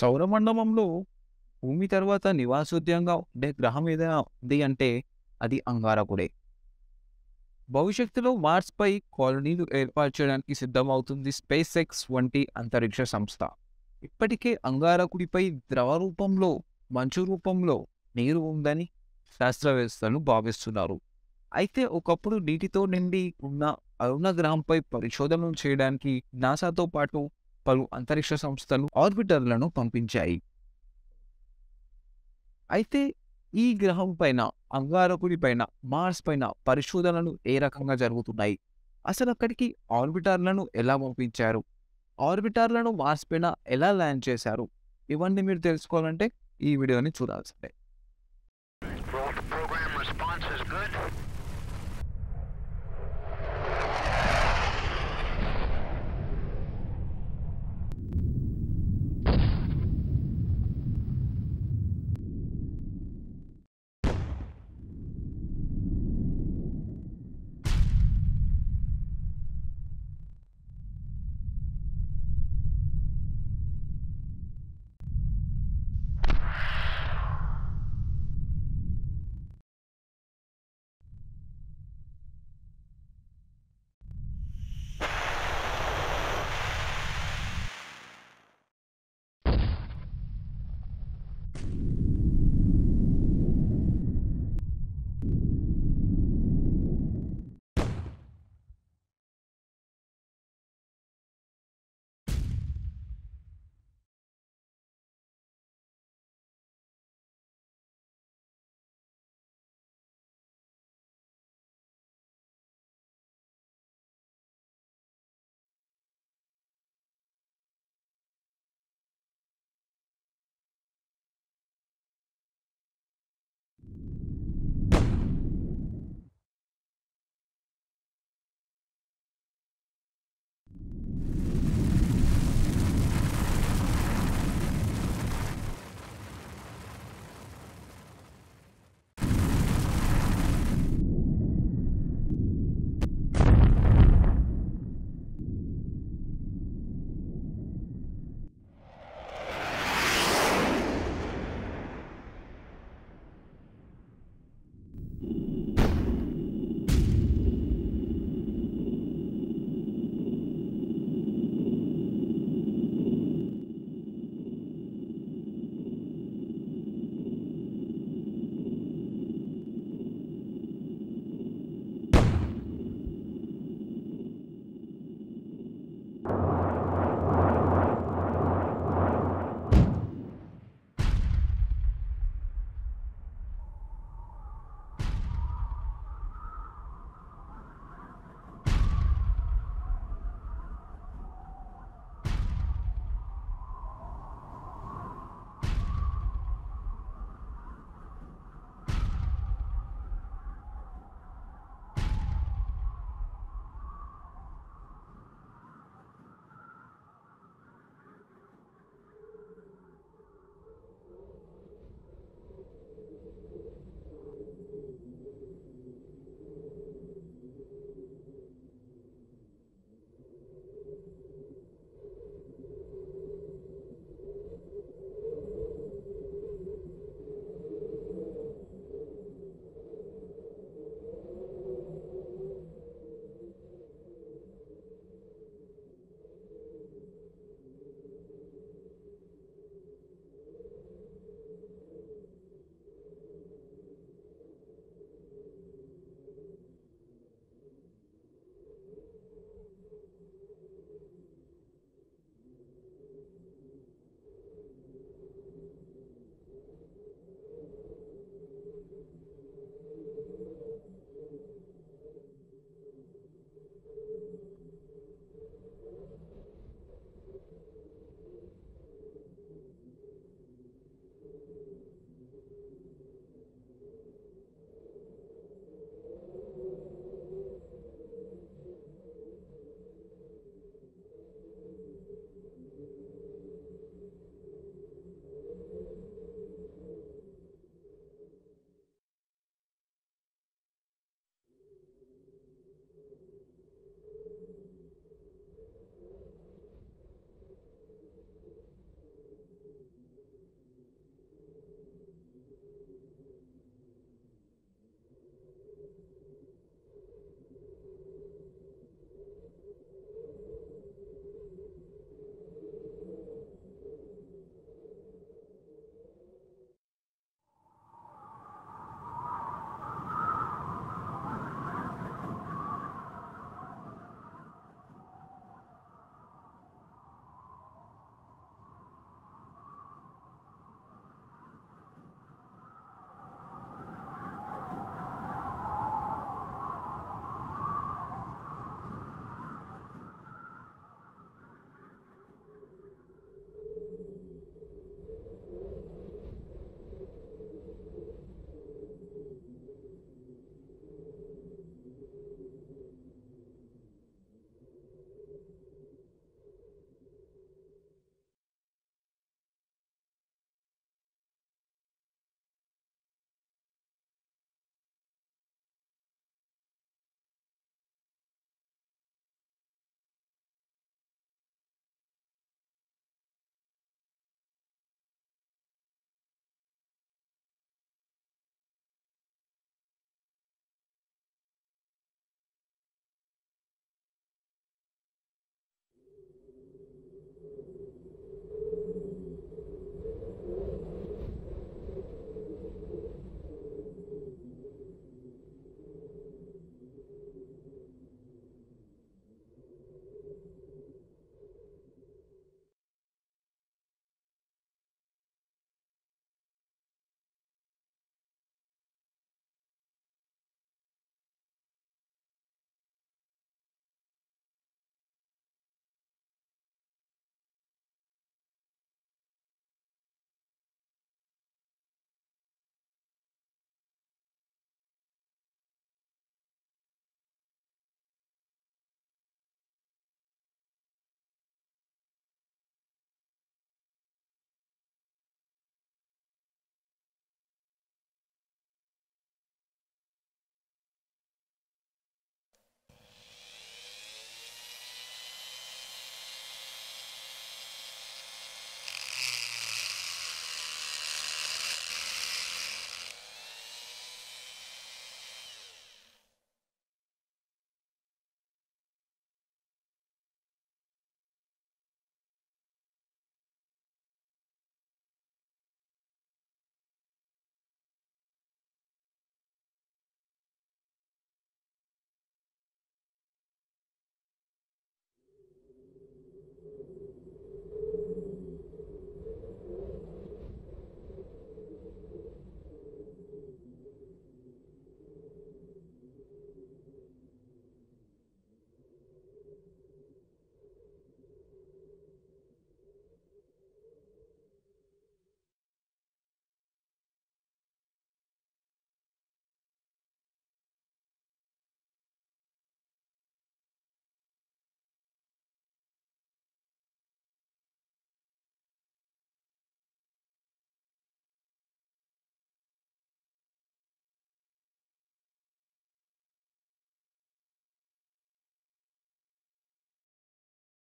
సౌరమండలంలో భూమి తర్వాత నివాసోద్యంగా ఉండే గ్రహం ఏదైనా ఉంది అంటే అది అంగారకుడే భవిష్యత్తులో మార్స్పై కాలనీలు ఏర్పాటు చేయడానికి సిద్ధమవుతుంది స్పేస్ ఎక్స్ వంటి అంతరిక్ష సంస్థ ఇప్పటికే అంగారకుడిపై ద్రవ రూపంలో మంచు రూపంలో నీరు ఉందని శాస్త్రవేత్తలు భావిస్తున్నారు అయితే ఒకప్పుడు నీటితో నిండి ఉన్న అరుణ గ్రహంపై పరిశోధనలు చేయడానికి నాసాతో పాటు పలు అంతరిక్ష సంస్థలు ఆర్బిటర్లను పంపించాయి అయితే ఈ గ్రహం పైన అంగారకుడి పైన మార్స్ పైన పరిశోధనలు ఏ రకంగా జరుగుతున్నాయి అసలు అక్కడికి ఆర్బిటర్లను ఎలా పంపించారు ఆర్బిటర్లను మార్స్ పైన ఎలా ల్యాండ్ చేశారు ఇవన్నీ మీరు తెలుసుకోవాలంటే ఈ వీడియోని చూడాల్సిందే